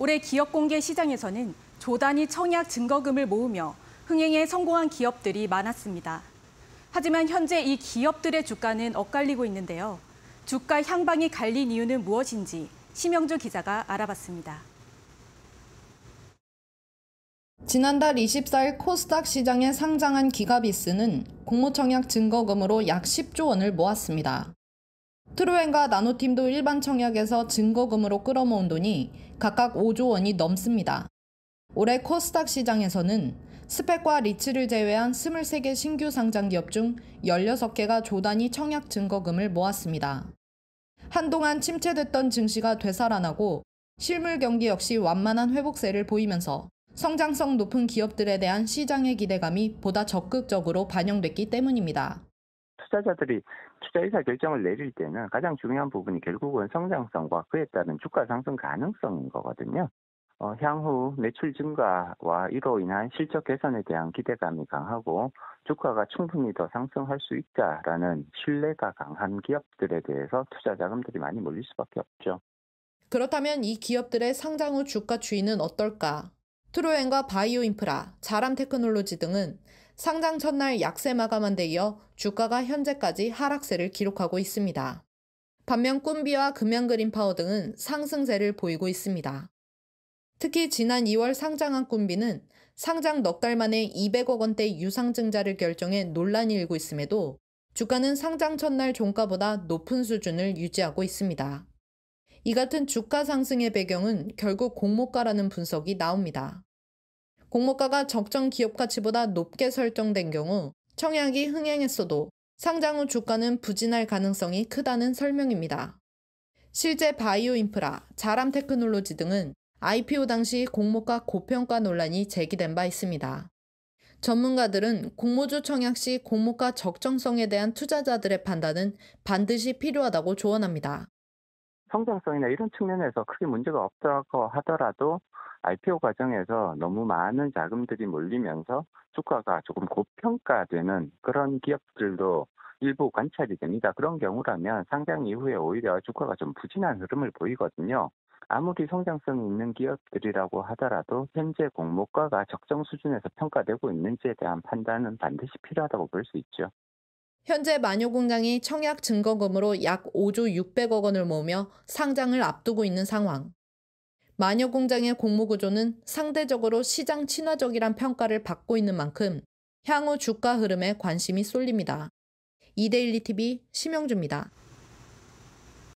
올해 기업공개 시장에서는 조단위 청약 증거금을 모으며 흥행에 성공한 기업들이 많았습니다. 하지만 현재 이 기업들의 주가는 엇갈리고 있는데요. 주가 향방이 갈린 이유는 무엇인지 심영주 기자가 알아봤습니다. 지난달 24일 코스닥 시장에 상장한 기가비스는 공모청약 증거금으로 약 10조 원을 모았습니다. 트루엔과 나노팀도 일반 청약에서 증거금으로 끌어모은 돈이 각각 5조 원이 넘습니다. 올해 코스닥 시장에서는 스펙과 리츠를 제외한 23개 신규 상장 기업 중 16개가 조단위 청약 증거금을 모았습니다. 한동안 침체됐던 증시가 되살아나고 실물 경기 역시 완만한 회복세를 보이면서 성장성 높은 기업들에 대한 시장의 기대감이 보다 적극적으로 반영됐기 때문입니다. 투자자들이 투자 의사 결정을 내릴 때는 가장 중요한 부분이 결국은 성장성과 그에 따른 주가 상승 가능성인 거거든요. 어, 향후 매출 증가와 이로 인한 실적 개선에 대한 기대감이 강하고 주가가 충분히 더 상승할 수 있다라는 신뢰가 강한 기업들에 대해서 투자 자금들이 많이 몰릴 수밖에 없죠. 그렇다면 이 기업들의 상장 후 주가 추이는 어떨까? 트로엔과 바이오 인프라, 자람 테크놀로지 등은 상장 첫날 약세 마감한 데 이어 주가가 현재까지 하락세를 기록하고 있습니다. 반면 꿈비와 금연그린 파워 등은 상승세를 보이고 있습니다. 특히 지난 2월 상장한 꿈비는 상장 넉 달 만에 200억 원대 유상증자를 결정해 논란이 일고 있음에도 주가는 상장 첫날 종가보다 높은 수준을 유지하고 있습니다. 이 같은 주가 상승의 배경은 결국 공모가라는 분석이 나옵니다. 공모가가 적정 기업 가치보다 높게 설정된 경우 청약이 흥행했어도 상장 후 주가는 부진할 가능성이 크다는 설명입니다. 실제 바이오 인프라, 자람 테크놀로지 등은 IPO 당시 공모가 고평가 논란이 제기된 바 있습니다. 전문가들은 공모주 청약 시 공모가 적정성에 대한 투자자들의 판단은 반드시 필요하다고 조언합니다. 성장성이나 이런 측면에서 크게 문제가 없다고 하더라도 IPO 과정에서 너무 많은 자금들이 몰리면서 주가가 조금 고평가되는 그런 기업들도 일부 관찰이 됩니다. 그런 경우라면 상장 이후에 오히려 주가가 좀 부진한 흐름을 보이거든요. 아무리 성장성이 있는 기업들이라고 하더라도 현재 공모가가 적정 수준에서 평가되고 있는지에 대한 판단은 반드시 필요하다고 볼 수 있죠. 현재 마녀공장이 청약 증거금으로 약 5조 600억 원을 모으며 상장을 앞두고 있는 상황. 마녀공장의 공모구조는 상대적으로 시장 친화적이란 평가를 받고 있는 만큼 향후 주가 흐름에 관심이 쏠립니다. 이데일리 TV 심영주입니다.